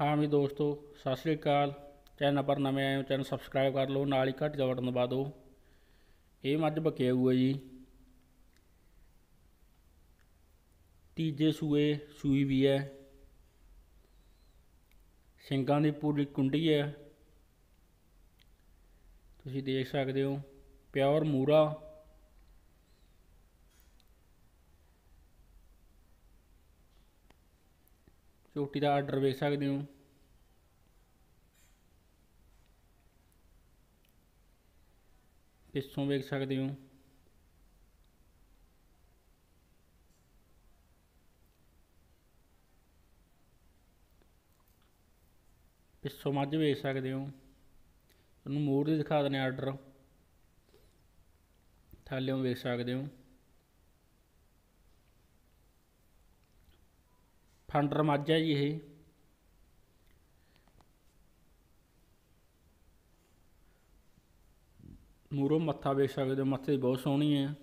ਹਾਂ ਵੀ ਦੋਸਤੋ ਸਤਿ ਸ੍ਰੀ ਅਕਾਲ ਚੈਨਲ ਪਰ ਨਵੇਂ ਆਏ ਹੋ ਚੈਨਲ ਸਬਸਕ੍ਰਾਈਬ ਕਰ ਲਓ ਨਾਲ ਹੀ ਘੱਟ ਜਾ ਬਟਨ ਦਬਾ ਦਿਓ ਇਹ ਮੱਝ ਬਕੇਊ ਹੋਊਗਾ ਜੀ ਤੀਜੇ ਸੂਏ ਸੂਈ ਵੀ ਹੈ ਸਿੰਘਾਂ ਦੀ ਪੂਰੀ ਕੁੰਡੀ ਹੈ ਤੁਸੀਂ ਦੇਖ ਸਕਦੇ ਹੋ ਪਿਓਰ ਮੂਰਾ ਚੋਟੀ ਦਾ ਆਰਡਰ ਵੇਖ ਸਕਦੇ ਹੋ ਪਿੱਛੋਂ ਵੇਖ ਸਕਦੇ ਹੋ ਪਿੱਛੋਂ ਮੱਝ ਵੇਖ ਸਕਦੇ ਹੋ ਤੁਹਾਨੂੰ ਮੋੜ ਦੇ ਦਿਖਾ ਦਨੇ ਆਰਡਰ ਥੱਲੇੋਂ ਵੇਖ ਸਕਦੇ ਹੋ ਫੰਡਰ ਮੱਝ ਜੀ ਇਹ ਮੂਰੋ ਮੱਥਾ ਵੇਖ ਸਕਦੇ ਹੋ ਮੱਥੇ ਬਹੁਤ ਸੋਹਣੀ ਹੈ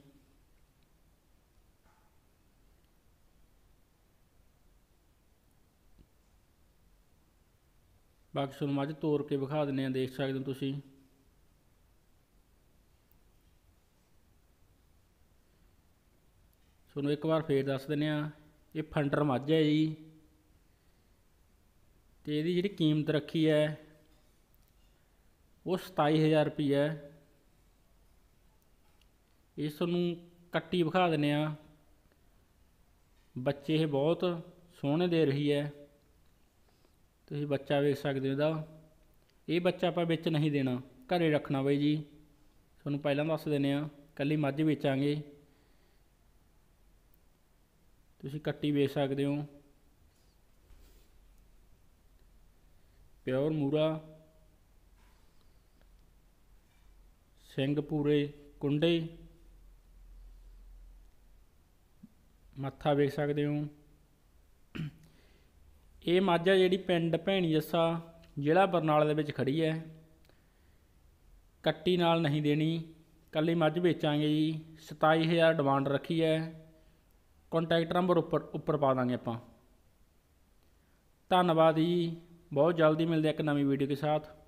ਬਾਕੀ ਸੁਣ ਮੱਝ ਤੋੜ ਕੇ ਵਿਖਾ ਦਿੰਨੇ ਆ ਦੇਖ ਸਕਦੇ ਹੋ ਤੁਸੀਂ ਤੁਹਾਨੂੰ ਇੱਕ ਵਾਰ ਫੇਰ ਦੱਸ ਦਿੰਨੇ ਆ ਇਹ ਫੰਡਰ ਮੱਝ ਹੈ ਜੀ ਤੇ ਇਹਦੀ ਜਿਹੜੀ ਕੀਮਤ ਰੱਖੀ ਹੈ ਉਹ 27000 ਰੁਪਏ ਹੈ ਇਸ ਨੂੰ ਕੱਟੀ ਵਿਖਾ ਦਿੰਨੇ ਆ ਬੱਚੇ ਇਹ ਬਹੁਤ ਸੋਹਣੇ ਦੇ ਰਹੀ ਹੈ ਤੁਸੀਂ ਬੱਚਾ ਵੇਖ ਸਕਦੇ ਹੋ ਦਾ ਇਹ ਬੱਚਾ ਆਪਾਂ ਵਿੱਚ ਨਹੀਂ ਦੇਣਾ ਘਰੇ ਰੱਖਣਾ ਬਈ ਜੀ ਤੁਹਾਨੂੰ ਪਹਿਲਾਂ ਦੱਸ ਦਿੰਨੇ ਆ ਕੱਲੀ ਮੱਝ ਵੇਚਾਂਗੇ ਤੁਸੀਂ ਕੱਟੀ ਵੇਚ ਸਕਦੇ ਹੋ ਪਿਓਰ ਮੂਰਾ ਸਿੰਘ ਪੂਰੇ ਕੁੰਡੇ ਮੱਥਾ ਵੇਖ ਸਕਦੇ ਹੋ ਇਹ ਮਾਝਾ ਜਿਹੜੀ ਪਿੰਡ ਭੈਣੀ ਜੱਸਾ ਜ਼ਿਲ੍ਹਾ ਬਰਨਾਲਾ ਦੇ ਵਿੱਚ ਖੜੀ ਹੈ ਕੱਟੀ ਨਾਲ ਨਹੀਂ ਦੇਣੀ ਕੱਲੀ ਮੱਝ ਵੇਚਾਂਗੇ ਜੀ 27000 ਡਿਮਾਂਡ ਰੱਖੀ ਹੈ ਕੰਟੈਕਟ ਨੰਬਰ ਉੱਪਰ ਉੱਪਰ ਪਾ ਦਾਂਗੇ ਆਪਾਂ ਧੰਨਵਾਦ ਜੀ ਬਹੁਤ ਜਲਦੀ ਮਿਲਦੇ ਇੱਕ ਨਵੀਂ ਵੀਡੀਓ ਦੇ ਸਾਥ